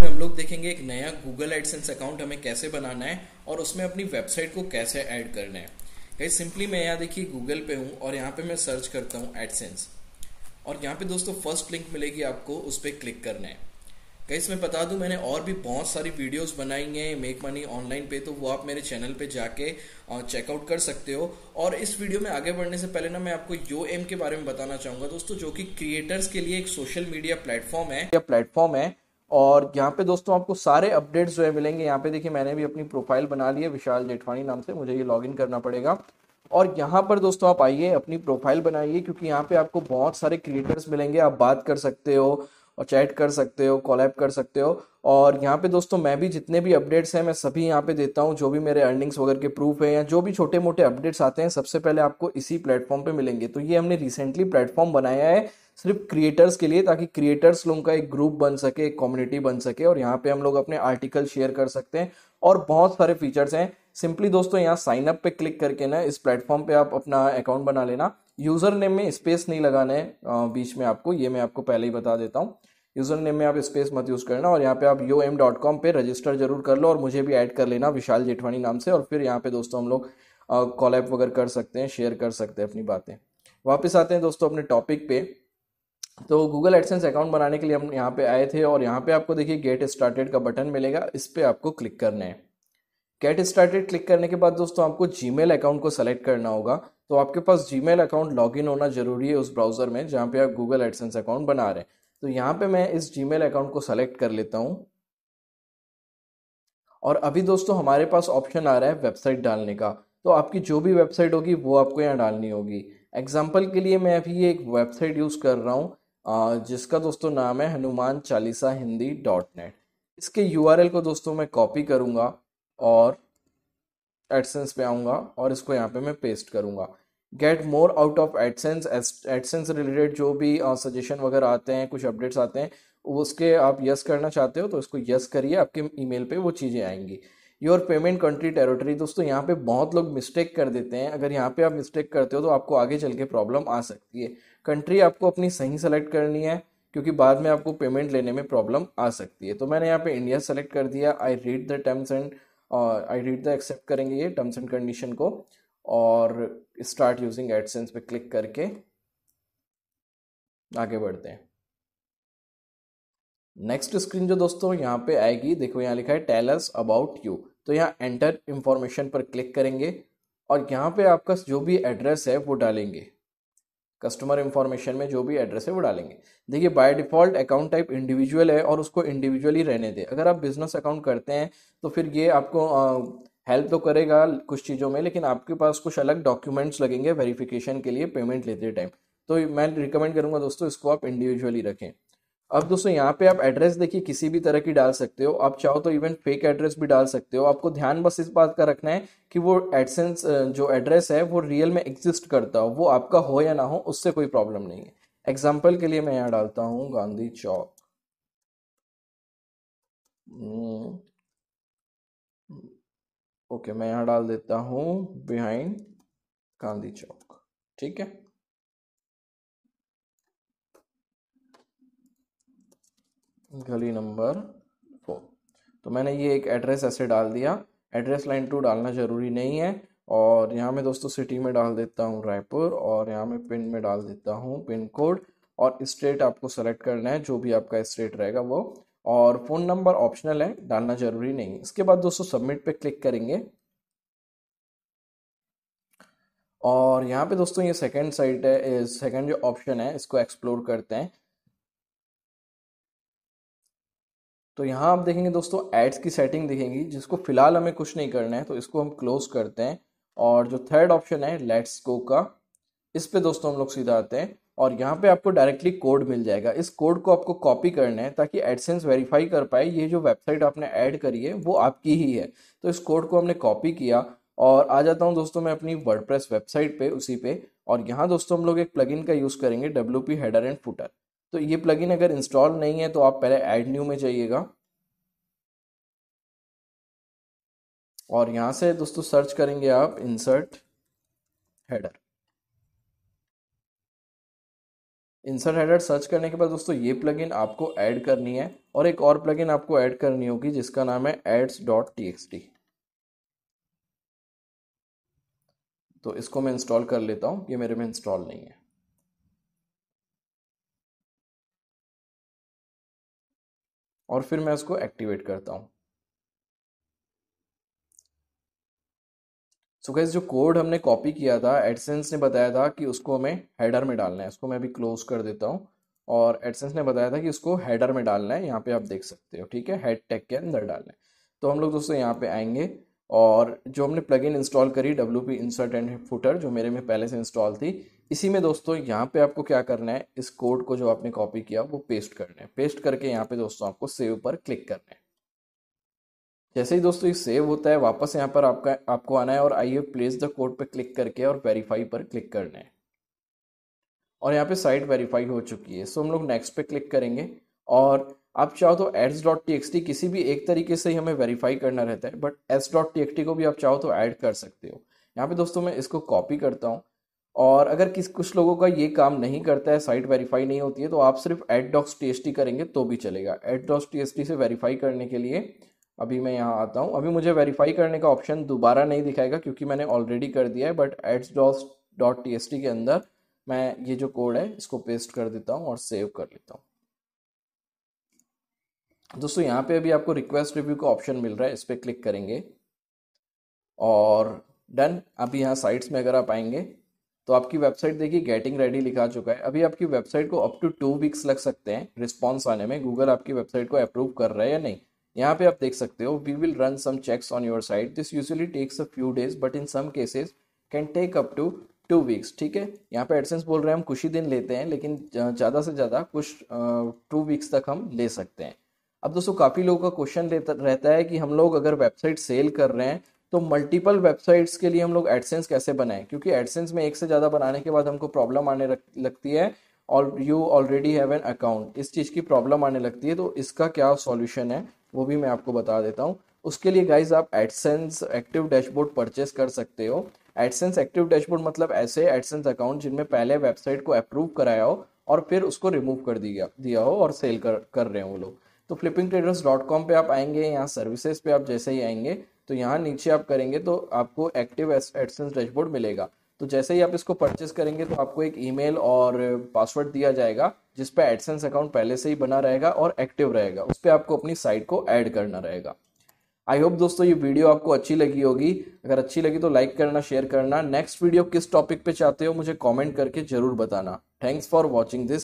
में हम लोग देखेंगे एक नया गूगल एडसेंस अकाउंट हमें कैसे बनाना है और उसमें अपनी वेबसाइट को कैसे ऐड करना है कहीं सिंपली मैं यहाँ देखिए गूगल पे हूँ और यहाँ पे मैं सर्च करता हूँ एडसेंस और यहाँ पे दोस्तों फर्स्ट लिंक मिलेगी आपको उस पर क्लिक करना है कहीं इसमें बता दूं मैंने और भी बहुत सारी वीडियोस बनाई हैं मेक मनी ऑनलाइन पे तो वो आप मेरे चैनल पे जाके चेकआउट कर सकते हो और इस वीडियो में आगे बढ़ने से पहले ना मैं आपको यो एम के बारे में बताना चाहूंगा दोस्तों जो कि क्रिएटर्स के लिए एक सोशल मीडिया प्लेटफॉर्म है प्लेटफॉर्म है और यहाँ पे दोस्तों आपको सारे अपडेट्स जो है मिलेंगे यहाँ पे देखिए मैंने भी अपनी प्रोफाइल बना ली है विशाल जेठवानी नाम से मुझे ये लॉगिन करना पड़ेगा और यहाँ पर दोस्तों आप आइए अपनी प्रोफाइल बनाइए क्योंकि यहाँ पे आपको बहुत सारे क्रिएटर्स मिलेंगे आप बात कर सकते हो और चैट कर सकते हो कॉलैब कर सकते हो और यहाँ पे दोस्तों मैं भी जितने भी अपडेट्स हैं मैं सभी यहाँ पे देता हूँ जो भी मेरे अर्निंग्स वगैरह के प्रूफ है या जो भी छोटे मोटे अपडेट्स आते हैं सबसे पहले आपको इसी प्लेटफॉर्म पे मिलेंगे तो ये हमने रिसेंटली प्लेटफॉर्म बनाया है सिर्फ क्रिएटर्स के लिए ताकि क्रिएटर्स लोगों का एक ग्रुप बन सके एक कम्युनिटी बन सके और यहाँ पे हम लोग अपने आर्टिकल शेयर कर सकते हैं और बहुत सारे फीचर्स हैं सिंपली दोस्तों यहाँ साइन अप पे क्लिक करके ना इस प्लेटफॉर्म पे आप अपना अकाउंट बना लेना यूजर नेम में स्पेस नहीं लगाना है बीच में आपको ये मैं आपको पहले ही बता देता हूँ यूज़र नेम में आप स्पेस मत यूज़ करना और यहाँ पे आप यो एम डॉट कॉम पर रजिस्टर जरूर कर लो और मुझे भी ऐड कर लेना विशाल जेठवानी नाम से और फिर यहाँ पे दोस्तों हम लोग कॉल एप वगैरह कर सकते हैं शेयर कर सकते हैं अपनी बातें वापस आते हैं दोस्तों अपने टॉपिक पे तो गूगल एडसेंस अकाउंट बनाने के लिए हम यहाँ पे आए थे और यहाँ पे आपको देखिए गेट स्टार्टेड का बटन मिलेगा इस पर आपको क्लिक करना है गेट स्टार्टेड क्लिक करने के बाद दोस्तों आपको जी अकाउंट को सेलेक्ट करना होगा तो आपके पास जी अकाउंट लॉग होना जरूरी है उस ब्राउजर में जहाँ पे आप गूगल एडसेंस अकाउंट बना रहे हैं तो यहाँ पे मैं इस जी अकाउंट को सेलेक्ट कर लेता हूँ और अभी दोस्तों हमारे पास ऑप्शन आ रहा है वेबसाइट डालने का तो आपकी जो भी वेबसाइट होगी वो आपको यहाँ डालनी होगी एग्जाम्पल के लिए मैं अभी एक वेबसाइट यूज़ कर रहा हूँ जिसका दोस्तों नाम है हनुमान चालीसा हिंदी डॉट नेट इसके यू को दोस्तों मैं कॉपी करूँगा और एडसेंस पे आऊँगा और इसको यहाँ पे मैं पेस्ट करूंगा get more out of AdSense AdSense related जो भी सजेशन uh, वगैरह आते हैं कुछ अपडेट्स आते हैं उसके आप यस करना चाहते हो तो इसको यस करिए आपके ईमेल पे वो चीज़ें आएंगी योर पेमेंट कंट्री टेरिटरी दोस्तों यहाँ पे बहुत लोग मिस्टेक कर देते हैं अगर यहाँ पे आप मिस्टेक करते हो तो आपको आगे चल के प्रॉब्लम आ सकती है कंट्री आपको अपनी सही सेलेक्ट करनी है क्योंकि बाद में आपको पेमेंट लेने में प्रॉब्लम आ सकती है तो मैंने यहाँ पे इंडिया सेलेक्ट कर दिया I read the terms and I read the accept करेंगे ये टर्म्स एंड कंडीशन को और स्टार्ट यूजिंग एडसेंस पे क्लिक करके आगे बढ़ते हैं नेक्स्ट स्क्रीन जो दोस्तों यहाँ पे आएगी देखो यहाँ लिखा है टेलस अबाउट यू तो यहाँ एंटर इंफॉर्मेशन पर क्लिक करेंगे और यहाँ पे आपका जो भी एड्रेस है वो डालेंगे कस्टमर इंफॉर्मेशन में जो भी एड्रेस है वो डालेंगे देखिए by default account type individual है और उसको इंडिविजुअली रहने दें अगर आप बिजनेस अकाउंट करते हैं तो फिर ये आपको हेल्प तो करेगा कुछ चीज़ों में लेकिन आपके पास कुछ अलग डॉक्यूमेंट्स लगेंगे वेरिफिकेशन के लिए पेमेंट लेते टाइम तो मैं रिकमेंड करूँगा दोस्तों इसको आप इंडिविजुअली रखें अब दोस्तों यहाँ पे आप एड्रेस देखिए किसी भी तरह की डाल सकते हो आप चाहो तो इवन फेक एड्रेस भी डाल सकते हो आपको ध्यान बस इस बात का रखना है कि वो एडसेंस जो एड्रेस है वो रियल में एग्जिस्ट करता हो वो आपका हो या ना हो उससे कोई प्रॉब्लम नहीं है एग्जाम्पल के लिए मैं यहाँ डालता हूँ गांधी चौक हम्म, ओके मैं यहाँ डाल देता हूँ बिहाइंड गांधी चौक ठीक है गली नंबर फोर तो मैंने ये एक एड्रेस ऐसे डाल दिया एड्रेस लाइन टू डालना ज़रूरी नहीं है और यहाँ मैं दोस्तों सिटी में डाल देता हूँ रायपुर और यहाँ मैं पिन में डाल देता हूँ पिन कोड और स्टेट आपको सेलेक्ट करना है जो भी आपका स्टेट रहेगा वो और फ़ोन नंबर ऑप्शनल है डालना ज़रूरी नहीं इसके बाद दोस्तों सबमिट पे क्लिक करेंगे और यहाँ पे दोस्तों ये सेकंड साइट है सेकंड जो ऑप्शन है इसको एक्सप्लोर करते हैं तो यहाँ आप देखेंगे दोस्तों एड्स की सेटिंग दिखेंगी जिसको फिलहाल हमें कुछ नहीं करना है तो इसको हम क्लोज करते हैं और जो थर्ड ऑप्शन है लेट्स गो का इस पे दोस्तों हम लोग सीधा आते हैं और यहाँ पे आपको डायरेक्टली कोड मिल जाएगा इस कोड को आपको कॉपी करना है ताकि एडसेंस वेरीफाई कर पाए ये जो वेबसाइट आपने ऐड करी है वो आपकी ही है तो इस कोड को हमने कॉपी किया और आ जाता हूँ दोस्तों मैं अपनी वर्ड वेबसाइट पे उसी पे और यहाँ दोस्तों हम लोग एक प्लगइन का यूज़ करेंगे W P header and footer तो ये प्लगइन अगर इंस्टॉल नहीं है तो आप पहले ऐड न्यू में जाइएगा और यहाँ से दोस्तों सर्च करेंगे आप insert header insert header search करने के बाद दोस्तों ये प्लगइन आपको ऐड करनी है और एक और प्लगइन आपको ऐड करनी होगी जिसका नाम है एड्स डॉट टी तो इसको मैं इंस्टॉल कर लेता हूं ये मेरे में इंस्टॉल नहीं है और फिर मैं इसको एक्टिवेट करता हूं सो गैस जो कोड हमने कॉपी किया था एडसेंस ने बताया था कि उसको हमें हेडर में डालना है उसको मैं अभी क्लोज कर देता हूँ और एडसेंस ने बताया था कि उसको हेडर में डालना है यहाँ पे आप देख सकते हो ठीक है हेड टैग के अंदर डालना है तो हम लोग दोस्तों यहाँ पे आएंगे और जो हमने प्लग इंस्टॉल करी W P insert and footer जो मेरे में पहले से इंस्टॉल थी इसी में दोस्तों यहाँ पे आपको क्या करना है इस कोड को जो आपने कॉपी किया वो पेस्ट करना है पेस्ट करके यहाँ पे दोस्तों आपको सेव पर क्लिक करना है जैसे ही दोस्तों ये सेव होता है वापस यहाँ पर आपका आपको आना है और I I've place the code पर क्लिक करके और वेरीफाई पर क्लिक करना है और यहाँ पे साइट वेरीफाई हो चुकी है सो हम लोग नेक्स्ट पे क्लिक करेंगे और आप चाहो तो ads dot T X T किसी भी एक तरीके से ही हमें वेरीफाई करना रहता है but S dot T X T को भी आप चाहो तो ऐड कर सकते हो यहाँ पे दोस्तों मैं इसको कॉपी करता हूँ और अगर किस कुछ लोगों का ये काम नहीं करता है साइट वेरीफाई नहीं होती है तो आप सिर्फ ad docs T S T करेंगे तो भी चलेगा ad docs T S T से वेरीफाई करने के लिए अभी मैं यहाँ आता हूँ अभी मुझे वेरीफाई करने का ऑप्शन दोबारा नहीं दिखाएगा क्योंकि मैंने ऑलरेडी कर दिया है but ads dot T S T के अंदर मैं ये जो कोड है इसको पेस्ट कर देता हूँ और सेव कर लेता हूँ दोस्तों यहाँ पे अभी आपको रिक्वेस्ट रिव्यू का ऑप्शन मिल रहा है इस पर क्लिक करेंगे और डन अभी यहाँ साइट्स में अगर आप आएंगे तो आपकी वेबसाइट देखिए गेटिंग रेडी लिखा चुका है अभी आपकी वेबसाइट को अप टू टू वीक्स लग सकते हैं रिस्पॉन्स आने में गूगल आपकी वेबसाइट को अप्रूव कर रहा है या नहीं यहाँ पे आप देख सकते हो we will run some checks on your site this usually takes a few days but in some cases can take up to two weeks ठीक है यहाँ पे एडसेंस बोल रहे हैं हम कुछ ही दिन लेते हैं लेकिन ज़्यादा से ज़्यादा कुछ टू वीक्स तक हम ले सकते हैं अब दोस्तों काफ़ी लोगों का क्वेश्चन रहता है कि हम लोग अगर वेबसाइट सेल कर रहे हैं तो मल्टीपल वेबसाइट्स के लिए हम लोग एडसेंस कैसे बनाएं क्योंकि एडसेंस में एक से ज़्यादा बनाने के बाद हमको प्रॉब्लम आने लगती है और you already have an account इस चीज़ की प्रॉब्लम आने लगती है तो इसका क्या सॉल्यूशन है वो भी मैं आपको बता देता हूँ उसके लिए गाइज आप एडसेंस एक्टिव डैशबोर्ड परचेस कर सकते हो एडसेंस एक्टिव डैशबोर्ड मतलब ऐसे एडसेंस अकाउंट जिनमें पहले वेबसाइट को अप्रूव कराया हो और फिर उसको रिमूव कर दिया दिया हो और सेल कर कर रहे हो वो लोग तो फ्लिपिंग ट्रेडर्स डॉट कॉम पर आप आएंगे यहाँ सर्विसेज पे आप जैसे ही आएंगे तो यहाँ नीचे आप करेंगे तो आपको एक्टिव एडसेंस डैशबोर्ड मिलेगा तो जैसे ही आप इसको परचेस करेंगे तो आपको एक ईमेल और पासवर्ड दिया जाएगा जिस पे एडसेंस अकाउंट पहले से ही बना रहेगा और एक्टिव रहेगा उस पर आपको अपनी साइट को ऐड करना रहेगा आई होप दोस्तों ये वीडियो आपको अच्छी लगी होगी अगर अच्छी लगी तो लाइक करना शेयर करना नेक्स्ट वीडियो किस टॉपिक पे चाहते हो मुझे कमेंट करके जरूर बताना थैंक्स फॉर वॉचिंग दिस